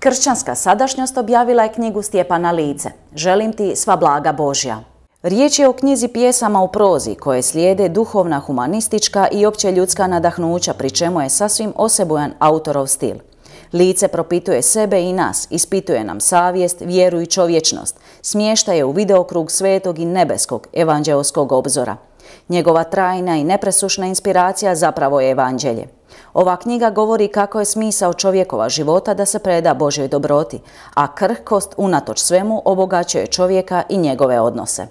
Kršćanska sadašnjost objavila je knjigu Stjepana Lice Želim ti sva blaga Božja. Riječ je o knjizi pjesama u prozi koje slijede duhovna, humanistička i opće ljudska nadahnuća pri čemu je sasvim osebujan autorov stil. Lice propituje sebe i nas, ispituje nam savjest, vjeru i čovječnost, smješta je u videokrug svetog i nebeskog evanđeoskog obzora. Njegova trajna i nepresušna inspiracija zapravo je evanđelje. Ova knjiga govori kako je smisao čovjekova života da se preda Božoj dobroti, a krhkost unatoč svemu obogaćuje čovjeka i njegove odnose.